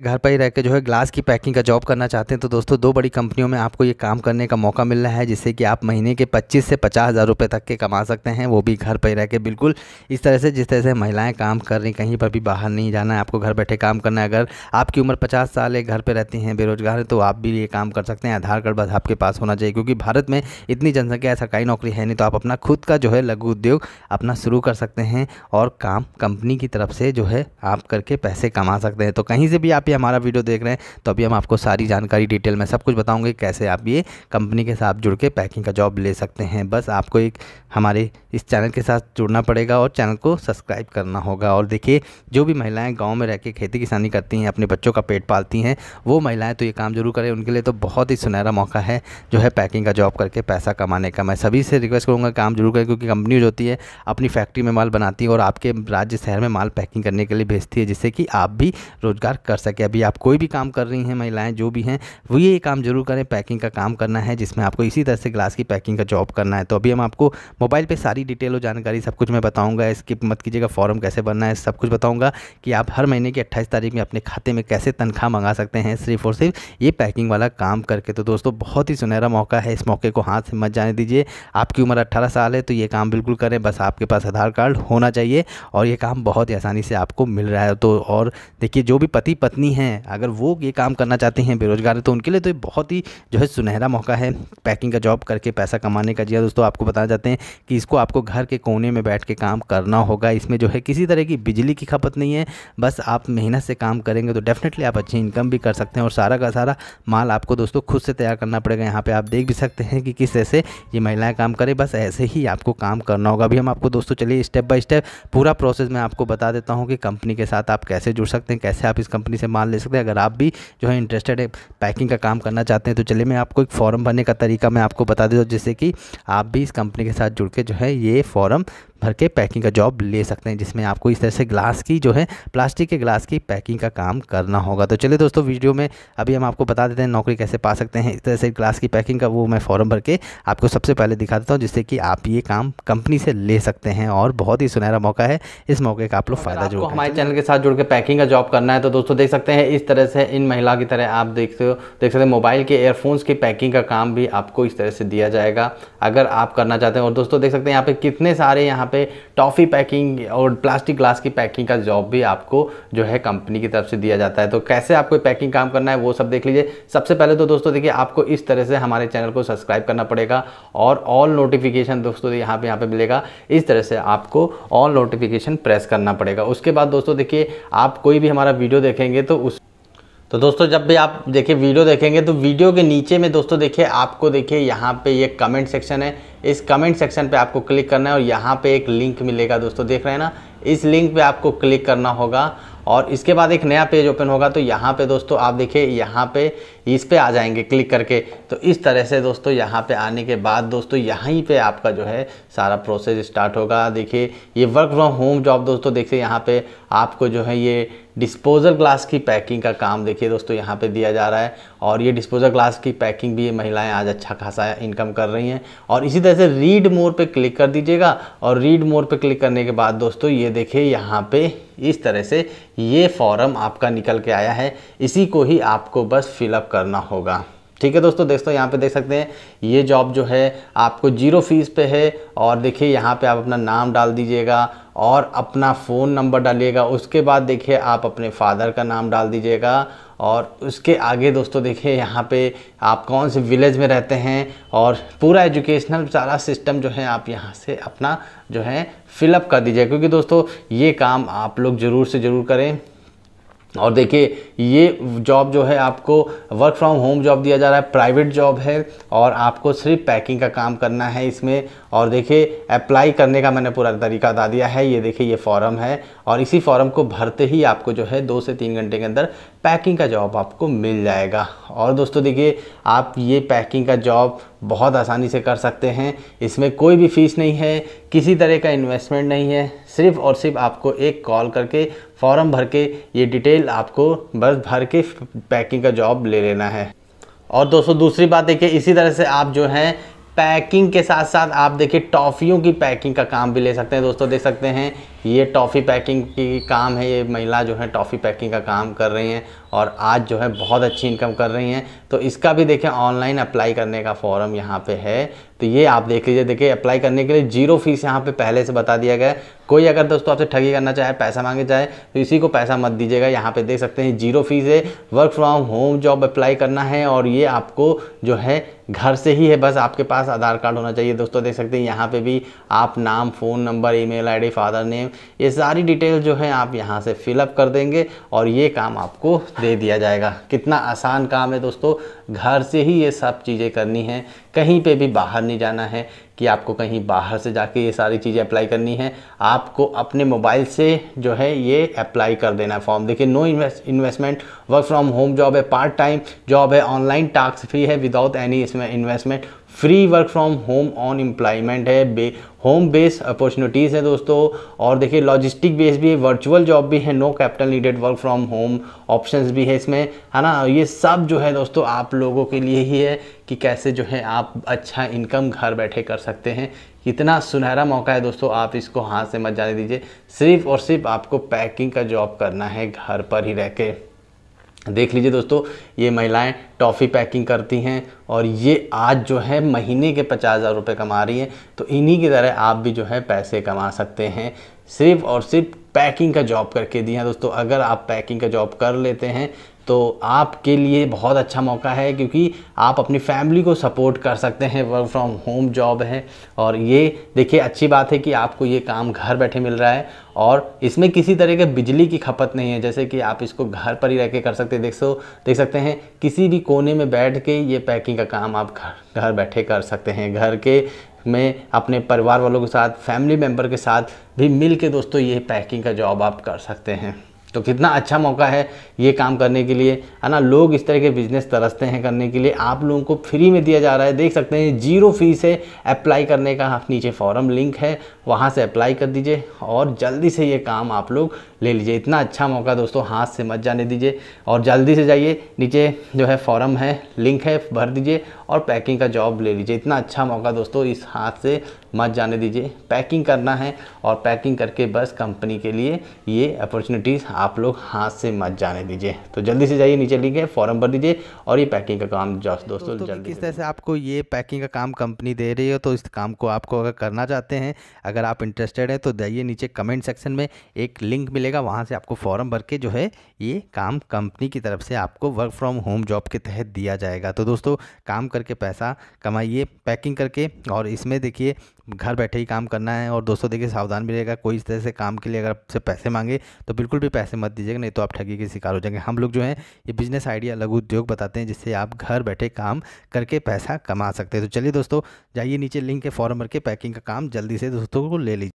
घर पर ही रहकर जो है ग्लास की पैकिंग का जॉब करना चाहते हैं तो दोस्तों दो बड़ी कंपनियों में आपको ये काम करने का मौका मिल रहा है जिससे कि आप महीने के 25 से पचास हज़ार रुपये तक के कमा सकते हैं वो भी घर पर ही रह के बिल्कुल इस तरह से जिस तरह से महिलाएं काम कर रही कहीं पर भी बाहर नहीं जाना है आपको घर बैठे काम करना है अगर आपकी उम्र पचास साल है घर पर रहती हैं बेरोजगार हैं तो आप भी ये काम कर सकते हैं आधार कार्ड बस आपके पास होना चाहिए क्योंकि भारत में इतनी जनसंख्या सरकारी नौकरी है नहीं तो आप अपना खुद का जो है लघु उद्योग अपना शुरू कर सकते हैं और काम कंपनी की तरफ से जो है आप करके पैसे कमा सकते हैं तो कहीं से भी आप आप ये हमारा वीडियो देख रहे हैं तो अभी हम आपको सारी जानकारी डिटेल में सब कुछ बताऊँगे कैसे आप ये कंपनी के साथ जुड़ के पैकिंग का जॉब ले सकते हैं बस आपको एक हमारे इस चैनल के साथ जुड़ना पड़ेगा और चैनल को सब्सक्राइब करना होगा और देखिए जो भी महिलाएं गाँव में रह के खेती किसानी करती हैं अपने बच्चों का पेट पालती हैं वो महिलाएं तो ये काम जरूर करें उनके लिए तो बहुत ही सुनहरा मौका है जो है पैकिंग का जॉब करके पैसा कमाने का मैं सभी से रिक्वेस्ट करूँगा काम जरूर करें क्योंकि कंपनी जो होती है अपनी फैक्ट्री में माल बनाती है और आपके राज्य शहर में माल पैकिंग करने के लिए भेजती है जिससे कि आप भी रोज़गार कर सकें कि अभी आप कोई भी काम कर रही हैं महिलाएं जो भी हैं वो ये काम ज़रूर करें पैकिंग का काम करना है जिसमें आपको इसी तरह से ग्लास की पैकिंग का जॉब करना है तो अभी हम आपको मोबाइल पर सारी डिटेल और जानकारी सब कुछ मैं बताऊँगा इसकी मत कीजिएगा फॉर्म कैसे बनना है सब कुछ बताऊँगा कि आप हर महीने की अट्ठाईस तारीख में अपने खाते में कैसे तनख्वाह मंगा सकते हैं सिर्फ और सिर्फ ये पैकिंग वाला काम करके तो दोस्तों बहुत ही सुनहरा मौका है इस मौके को हाथ से मत जाने दीजिए आपकी उम्र अट्ठारह साल है तो ये काम बिल्कुल करें बस आपके पास आधार कार्ड होना चाहिए और ये काम बहुत ही आसानी से आपको मिल रहा है तो और देखिए जो भी पति पत्नी कितनी हैं अगर वो ये काम करना चाहते हैं बेरोज़गार तो उनके लिए तो ये बहुत ही जो है सुनहरा मौका है पैकिंग का जॉब करके पैसा कमाने का जी हाँ दोस्तों आपको बताना चाहते हैं कि इसको आपको घर के कोने में बैठ के काम करना होगा इसमें जो है किसी तरह की बिजली की खपत नहीं है बस आप मेहनत से काम करेंगे तो डेफिनेटली आप अच्छी इनकम भी कर सकते हैं और सारा का सारा माल आपको दोस्तों खुद से तैयार करना पड़ेगा यहाँ पर आप देख भी सकते हैं कि किस ऐसे ये महिलाएँ काम करें बस ऐसे ही आपको काम करना होगा अभी हम आपको दोस्तों चलिए स्टेप बाय स्टेप पूरा प्रोसेस मैं आपको बता देता हूँ कि कंपनी के साथ आप कैसे जुड़ सकते हैं कैसे आप इस कंपनी से माल ले सकते हैं अगर आप भी जो है इंटरेस्टेड है पैकिंग का काम करना चाहते हैं तो चलिए मैं आपको एक फॉर्म भरने का तरीका मैं आपको बता देता हूँ जिससे कि आप भी इस कंपनी के साथ जुड़ के जो है ये फॉर्म भर के पैकिंग का जॉब ले सकते हैं जिसमें आपको इस तरह से ग्लास की जो है प्लास्टिक के ग्लास की पैकिंग का काम करना होगा तो चलिए दोस्तों वीडियो में अभी हम आपको बता देते हैं नौकरी कैसे पा सकते हैं इस तरह से ग्लास की पैकिंग का वो मैं फॉर्म भर के आपको सबसे पहले दिखा देता हूँ जिससे कि आप ये काम कंपनी से ले सकते हैं और बहुत ही सुनहरा मौका है इस मौके का आप लोग फ़ायदा जो हमारे चैनल के साथ जुड़ के पैकिंग का जॉब करना है तो दोस्तों देख सकते हैं इस तरह से इन महिला की तरह आप सकते हो देख सकते हैं मोबाइल के एयरफोन्स की पैकिंग का काम भी आपको इस तरह से दिया जाएगा अगर आप करना चाहते हैं और दोस्तों देख सकते हैं यहाँ पे कितने सारे यहाँ पे टॉफ़ी पैकिंग और प्लास्टिक ग्लास की पैकिंग का जॉब भी आपको जो है कंपनी की तरफ से दिया जाता है तो कैसे आपको पैकिंग काम करना है वो सब देख लीजिए सबसे पहले तो दोस्तों देखिए आपको इस तरह से हमारे चैनल को सब्सक्राइब करना पड़ेगा और ऑल नोटिफिकेशन दोस्तों यहाँ पर यहाँ पर मिलेगा इस तरह से आपको ऑल नोटिफिकेशन प्रेस करना पड़ेगा उसके बाद दोस्तों देखिए आप कोई भी हमारा वीडियो देखेंगे तो उस तो दोस्तों जब भी आप देखिए वीडियो देखेंगे तो वीडियो के नीचे में दोस्तों देखिए आपको देखिए यहाँ पे ये कमेंट सेक्शन है इस कमेंट सेक्शन पे आपको क्लिक करना है और यहाँ पे एक लिंक मिलेगा दोस्तों देख रहे हैं ना इस लिंक पे आपको क्लिक करना होगा और इसके बाद एक नया पेज ओपन होगा तो यहाँ पे दोस्तों आप देखिए यहाँ पे इस पर आ जाएंगे क्लिक करके तो इस तरह से दोस्तों यहाँ पे आने के बाद दोस्तों यहीं पे आपका जो है सारा प्रोसेस स्टार्ट होगा देखिए ये वर्क फ्रॉम होम जॉब दोस्तों देखिए यहाँ पे आपको जो है ये डिस्पोजल ग्लास की पैकिंग का काम देखिए दोस्तों यहाँ पे दिया जा रहा है और ये डिस्पोजल ग्लास की पैकिंग भी ये महिलाएं आज अच्छा खासा इनकम कर रही हैं और इसी तरह से रीड मोर पे क्लिक कर दीजिएगा और रीड मोर पे क्लिक करने के बाद दोस्तों ये देखिए यहाँ पे इस तरह से ये फॉर्म आपका निकल के आया है इसी को ही आपको बस फिलअप करना होगा ठीक है दोस्तों दोस्तों यहाँ पे देख सकते हैं ये जॉब जो है आपको जीरो फीस पे है और देखिए यहाँ पे आप अपना नाम डाल दीजिएगा और अपना फ़ोन नंबर डालिएगा उसके बाद देखिए आप अपने फादर का नाम डाल दीजिएगा और उसके आगे दोस्तों देखिए यहाँ पे आप कौन से विलेज में रहते हैं और पूरा एजुकेशनल सारा सिस्टम जो है आप यहाँ से अपना जो है फिलअप कर दीजिए क्योंकि दोस्तों ये काम आप लोग ज़रूर से ज़रूर करें और देखिए ये जॉब जो है आपको वर्क फ्रॉम होम जॉब दिया जा रहा है प्राइवेट जॉब है और आपको सिर्फ पैकिंग का काम करना है इसमें और देखिए अप्लाई करने का मैंने पूरा तरीका बता दिया है ये देखिए ये फॉर्म है और इसी फॉर्म को भरते ही आपको जो है दो से तीन घंटे के अंदर पैकिंग का जॉब आपको मिल जाएगा और दोस्तों देखिए आप ये पैकिंग का जॉब बहुत आसानी से कर सकते हैं इसमें कोई भी फीस नहीं है किसी तरह का इन्वेस्टमेंट नहीं है सिर्फ और सिर्फ आपको एक कॉल करके फॉर्म भर के ये डिटेल आपको बस भर के पैकिंग का जॉब ले लेना है और दोस्तों दूसरी बात देखिए इसी तरह से आप जो हैं पैकिंग के साथ साथ आप देखिए टॉफ़ियों की पैकिंग का काम भी ले सकते हैं दोस्तों देख सकते हैं ये टॉफ़ी पैकिंग की काम है ये महिला जो है टॉफ़ी पैकिंग का काम कर रही हैं और आज जो है बहुत अच्छी इनकम कर रही हैं तो इसका भी देखें ऑनलाइन अप्लाई करने का फॉर्म यहाँ पे है तो ये आप देख लीजिए देखिए अप्लाई करने के लिए जीरो फीस यहाँ पे पहले से बता दिया गया है कोई अगर दोस्तों आपसे ठगी करना चाहे पैसा मांगे चाहे तो इसी को पैसा मत दीजिएगा यहाँ पे देख सकते हैं जीरो फीस है work from home job apply करना है और ये आपको जो है घर से ही है बस आपके पास आधार कार्ड होना चाहिए दोस्तों देख सकते हैं यहाँ पर भी आप नाम phone number email father name ये सारी डिटेल जो है आप यहाँ से फिलअप कर देंगे और ये काम आपको दे दिया जाएगा कितना आसान काम है दोस्तों घर से ही ये सब चीज़ें करनी है कहीं पे भी बाहर नहीं जाना है कि आपको कहीं बाहर से जाके ये सारी चीज़ें अप्लाई करनी है आपको अपने मोबाइल से जो है ये अप्लाई कर देना है फॉर्म देखिए no investment work from home job है पार्ट टाइम जॉब है ऑनलाइन टास्क फ्री है विदाउट एनी इसमें investment free work from home on employment है बे होम बेस अपॉर्चुनिटीज़ है दोस्तों और देखिए लॉजिस्टिक बेस भी है वर्चुअल जॉब भी है no capital needed work from home options भी है इसमें है ना ये सब जो है दोस्तों आप लोगों के लिए ही है कि कैसे जो है आप अच्छा इनकम घर बैठे कर सकते हैं कितना सुनहरा मौका है दोस्तों आप इसको हाथ से मत जाने दीजिए सिर्फ और सिर्फ आपको पैकिंग का जॉब करना है घर पर ही रह के देख लीजिए दोस्तों ये महिलाएं टॉफ़ी पैकिंग करती हैं और ये आज जो है महीने के पचास हज़ार रुपये कमा रही हैं तो इन्हीं की तरह आप भी जो है पैसे कमा सकते हैं सिर्फ और सिर्फ पैकिंग का जॉब करके दी हैं दोस्तों अगर आप पैकिंग का जॉब कर लेते हैं तो आपके लिए बहुत अच्छा मौका है क्योंकि आप अपनी फैमिली को सपोर्ट कर सकते हैं वर्क फ्रॉम होम जॉब है और ये देखिए अच्छी बात है कि आपको ये काम घर बैठे मिल रहा है और इसमें किसी तरह के बिजली की खपत नहीं है जैसे कि आप इसको घर पर ही रह के कर सकते देख सो देख सकते हैं किसी भी कोने में बैठ के ये पैकिंग का काम आप घर घर बैठे कर सकते हैं घर के में अपने परिवार वालों के साथ फैमिली मेम्बर के साथ भी मिल के दोस्तों ये पैकिंग का जॉब आप कर सकते हैं तो कितना अच्छा मौका है ये काम करने के लिए है ना लोग इस तरह के बिजनेस तरसते हैं करने के लिए आप लोगों को फ्री में दिया जा रहा है देख सकते हैं जीरो फीस है अप्लाई करने का नीचे फॉरम लिंक है वहाँ से अप्लाई कर दीजिए और जल्दी से ये काम आप लोग ले लीजिए इतना अच्छा मौका दोस्तों हाथ से मत जाने दीजिए और जल्दी से जाइए नीचे जो है फॉरम है लिंक है भर दीजिए और पैकिंग का जॉब ले लीजिए इतना अच्छा मौका दोस्तों इस हाथ से मत जाने दीजिए पैकिंग करना है और पैकिंग करके बस कंपनी के लिए ये अपॉर्चुनिटीज़ आप लोग हाथ से मत जाने दीजिए तो जल्दी से जाइए नीचे लिखे फॉर्म भर दीजिए और ये पैकिंग का काम जो दोस्तों तो जल्दी किस तरह से आपको ये पैकिंग का काम कंपनी दे रही हो तो इस काम को आपको अगर करना चाहते हैं अगर आप इंटरेस्टेड हैं तो जाइए नीचे कमेंट सेक्शन में एक लिंक मिलेगा वहाँ से आपको फॉर्म भर के जो है ये काम कंपनी की तरफ से आपको वर्क फ्रॉम होम जॉब के तहत दिया जाएगा तो दोस्तों काम कर करके पैसा कमाइए पैकिंग करके और इसमें देखिए घर बैठे ही काम करना है और दोस्तों देखिए सावधान भी रहेगा कोई इस तरह से काम के लिए अगर आपसे पैसे मांगे तो बिल्कुल भी पैसे मत दीजिएगा नहीं तो आप ठगी के शिकार हो जाएंगे हम लोग जो है ये बिजनेस आइडिया लघु उद्योग बताते हैं जिससे आप घर बैठे काम करके पैसा कमा सकते हैं तो चलिए दोस्तों जाइए नीचे लिंक के फॉर्म भर के पैकिंग का काम जल्दी से दोस्तों को ले लीजिए